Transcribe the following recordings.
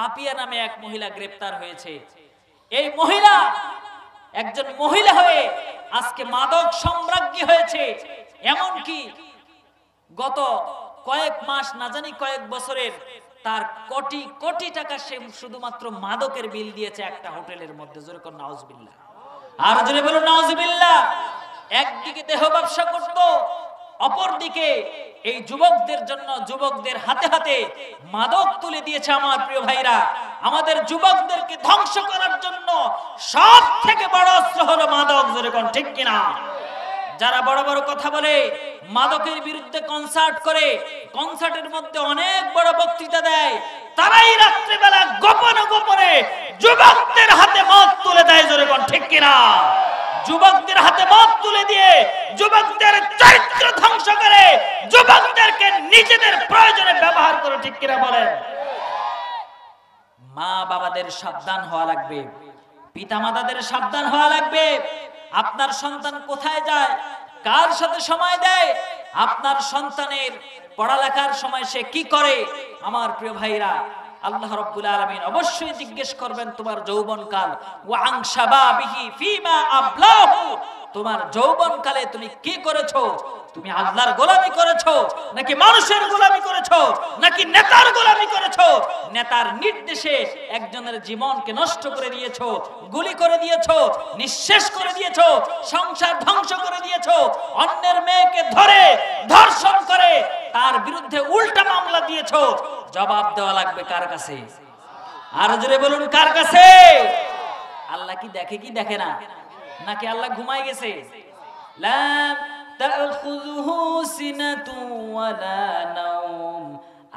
পাপিয়া নামে এক মহিলা গ্রেপ্তার হয়েছে এই মহিলা একজন মহিলা হয়ে আজকে মাদক সম্রাজ্ঞী হয়েছে এমন কি গত কয়েক মাস না জানি কয়েক বছরের তার কোটি কোটি টাকা সে শুধুমাত্র মাদকের বিল দিয়েছে একটা হোটেলের মধ্যে জোরে কর নাউজবিল্লা আর জোরে বলুন নাউজবিল্লা একদিকে দেহ ব্যবসা করতো অপরদিকে এই যুবকদের জন্য যুবকদের হাতে হাতে মাদক তুলে দিয়েছে আমার প্রিয় ভাইরা আমাদের যুবকদেরকে ধ্বংস করার জন্য সব থেকে বড় অস্ত্র হলো মাদক যেরকম ঠিক কিনা যারা বড় বড় কথা বলে মাদকের বিরুদ্ধে কনসার্ট করে কনসার্টের মধ্যে অনেক বড় বক্তৃতা দেয় তারাই রাত্রিবেলা গোপনে গোপনে যুবকদের হাতে মত তুলে দেয় যেরকম ঠিক কিনা যুবকদের হাতে মত তুলে দিয়ে যুবকদের চরিত্র ধ্বংস করে যুবকদেরকে নিজেদের প্রয়োজনে ব্যবহার করে ঠিক কিনা বলেন মা বাবাদের সাবধান হওয়া লাগবে পিতা মাতাদের সাবধান হওয়া লাগবে আপনার সন্তান কোথায় যায় কার সাথে সময় দেয় আপনার সন্তানের পড়ালেখার সময় সে কি করে আমার প্রিয় ভাইরা আল্লাহ রব্বুল আলমিন অবশ্যই জিজ্ঞেস করবেন তোমার যৌবনকাল ওয়াং সাবাবিহি ফিমা আবলাহু তোমার যৌবনকালে তুমি কি করেছো তুমি আল্লাহর গোলামি করেছো নাকি মানুষের গোলামি করেছো নাকি নেতার গোলামি করেছো নেতার নির্দেশে একজনের জীবনকে নষ্ট করে দিয়েছো গুলি করে দিয়েছো নিঃশেষ করে দিয়েছো সংসার ধ্বংস করে দিয়েছো অন্যের মেয়েকে ধরে ধর্ষণ করে তার বিরুদ্ধে উল্টা মামলা দিয়েছো জবাব দেওয়া লাগবে কার কাছে আর জোরে বলুন কার কাছে আল্লাহ কি দেখে কি দেখে না নাকি আল্লাহ ঘুমাই গেছে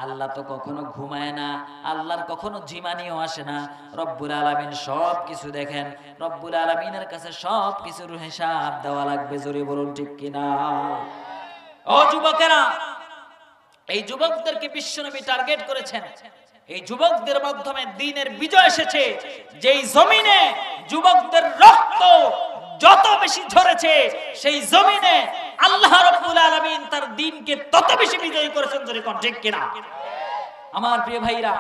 আল্লাহ তো কখনো ঘুমায় না আল্লাহর কখনো জিমানিও আসে না রব্বুল আলমিন সব কিছু দেখেন রব্বুল আলমিনের কাছে সব কিছুর হিসাব দেওয়া লাগবে জোরে বলুন ঠিক কিনা ও যুবকেরা এই যুবকদেরকে বিশ্বনবী টার্গেট করেছেন এই যুবকদের মাধ্যমে দিনের বিজয় এসেছে যেই জমিনে যুবকদের রক্ত যত বেশি ঝরেছে সেই জমিনে আল্লাহ রব্বুল আলামিন তার দিনকে তত বেশি বিজয় করেছেন যদি কোন ঠিক কিনা আমার প্রিয় ভাইরা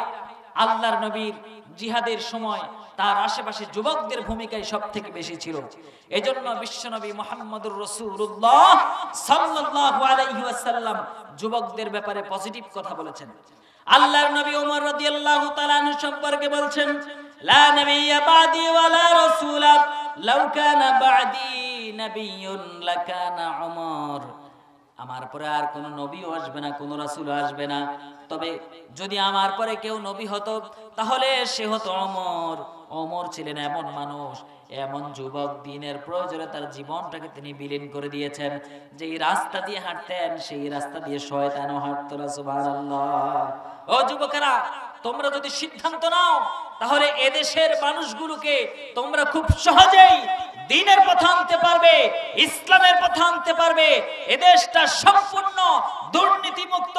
আল্লাহর নবীর জিহাদের সময় তার আশেপাশে যুবকদের ভূমিকায় সব থেকে বেশি ছিল এজন্য বিশ্বনবী মোহাম্মদুর রসুল্লাহ সাল্লাহ যুবকদের ব্যাপারে পজিটিভ কথা বলেছেন আল্লাহর নবী ওমর রাদিয়াল্লাহু তাআলা সম্পর্কে বলছেন লা নাবিয়্যা বাদি রাসূলা লাউ কানা বাদি লাকানা উমর আমার পরে আর কোনো নবীও আসবে না কোনো রাসুল আসবে না তবে যদি আমার পরে কেউ নবী হতো তাহলে সে হতো অমর অমর ছিলেন এমন মানুষ এমন যুবক দিনের প্রয়োজনে তার জীবনটাকে তিনি বিলীন করে দিয়েছেন যে রাস্তা দিয়ে হাঁটতেন সেই রাস্তা দিয়ে শয়তান হাঁটত না ও যুবকেরা তোমরা যদি সিদ্ধান্ত নাও তাহলে এদেশের মানুষগুলোকে তোমরা খুব সহজেই দিনের পথে আনতে পারবে ইসলামের পথে আনতে পারবে এদেশটা সম্পূর্ণ মুক্ত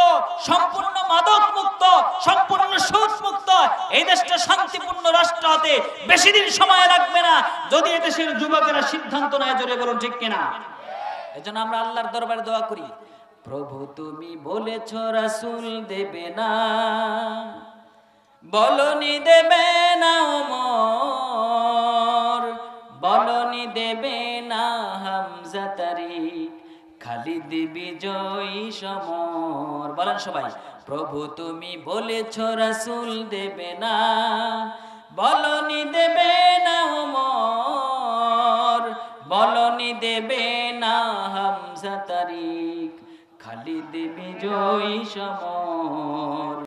সম্পূর্ণ মাদক মুক্ত সম্পূর্ণ সুদ মুক্ত এই দেশটা শান্তিপূর্ণ রাষ্ট্র হতে বেশি দিন সময় লাগবে না যদি এদেশের যুবকেরা সিদ্ধান্ত নেয় জোরে বলুন ঠিক কিনা এজন্য আমরা আল্লাহর দরবারে দোয়া করি প্রভু তুমি বলেছ রাসুল দেবে না বলনি দেবে না ওমর দেবে না হামজাতারি খালিদ বিজয়ী সমর বলেন সবাই প্রভু তুমি বলেছ রাসুল দেবে না বলনি দেবে না ওমর বলনি দেবে না হামজাতারি খালি খালিদ বিজয়ী সমর